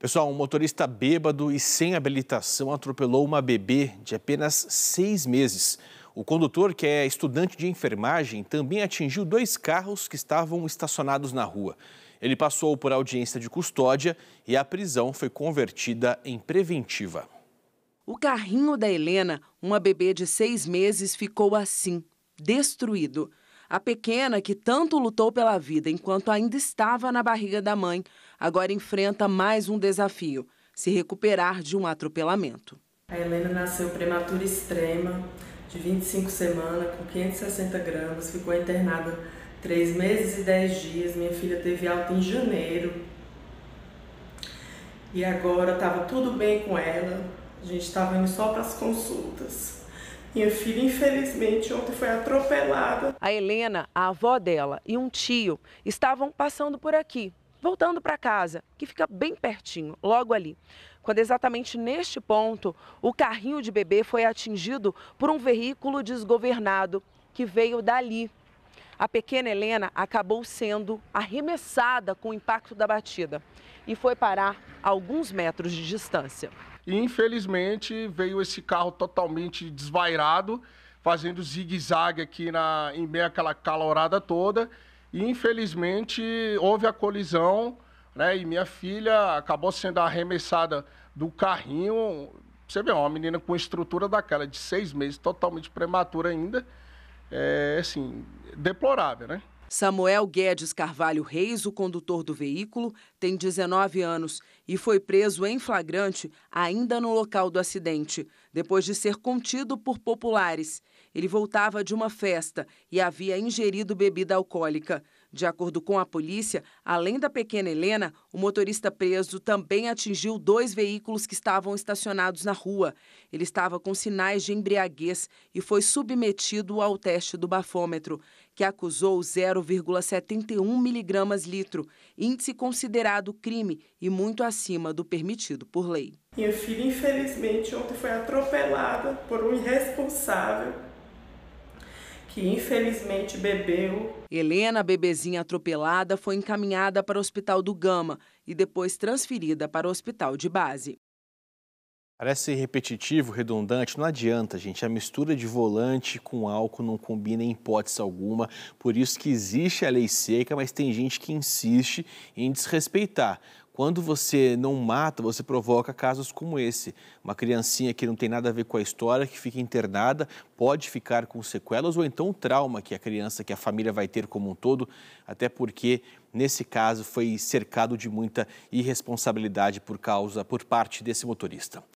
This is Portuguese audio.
Pessoal, um motorista bêbado e sem habilitação atropelou uma bebê de apenas seis meses. O condutor, que é estudante de enfermagem, também atingiu dois carros que estavam estacionados na rua. Ele passou por audiência de custódia e a prisão foi convertida em preventiva. O carrinho da Helena, uma bebê de seis meses, ficou assim, destruído. A pequena, que tanto lutou pela vida enquanto ainda estava na barriga da mãe, agora enfrenta mais um desafio: se recuperar de um atropelamento. A Helena nasceu prematura extrema, de 25 semanas, com 560 gramas, ficou internada 3 meses e 10 dias. Minha filha teve alta em janeiro. E agora estava tudo bem com ela, a gente estava indo só para as consultas. Minha filha, infelizmente, ontem foi atropelada. A Helena, a avó dela e um tio estavam passando por aqui, voltando para casa, que fica bem pertinho, logo ali. Quando exatamente neste ponto, o carrinho de bebê foi atingido por um veículo desgovernado que veio dali. A pequena Helena acabou sendo arremessada com o impacto da batida e foi parar a alguns metros de distância. E infelizmente veio esse carro totalmente desvairado, fazendo zigue-zague aqui na, em meio àquela calorada toda. E infelizmente houve a colisão, né? E minha filha acabou sendo arremessada do carrinho. Você vê, uma menina com estrutura daquela, de seis meses, totalmente prematura ainda. É, assim, deplorável, né? Samuel Guedes Carvalho Reis, o condutor do veículo, tem 19 anos e foi preso em flagrante ainda no local do acidente, depois de ser contido por populares. Ele voltava de uma festa e havia ingerido bebida alcoólica. De acordo com a polícia, além da pequena Helena, o motorista preso também atingiu dois veículos que estavam estacionados na rua. Ele estava com sinais de embriaguez e foi submetido ao teste do bafômetro, que acusou 0,71 miligramas litro, índice considerado crime e muito acima do permitido por lei. Minha filha, infelizmente, ontem foi atropelada por um irresponsável que infelizmente bebeu. Helena, bebezinha atropelada, foi encaminhada para o Hospital do Gama e depois transferida para o Hospital de Base. Parece repetitivo, redundante, não adianta, gente. A mistura de volante com álcool não combina em hipótese alguma. Por isso que existe a lei seca, mas tem gente que insiste em desrespeitar. Quando você não mata, você provoca casos como esse. Uma criancinha que não tem nada a ver com a história, que fica internada, pode ficar com sequelas ou então o trauma que a criança, que a família vai ter como um todo, até porque nesse caso foi cercado de muita irresponsabilidade por causa, por parte desse motorista.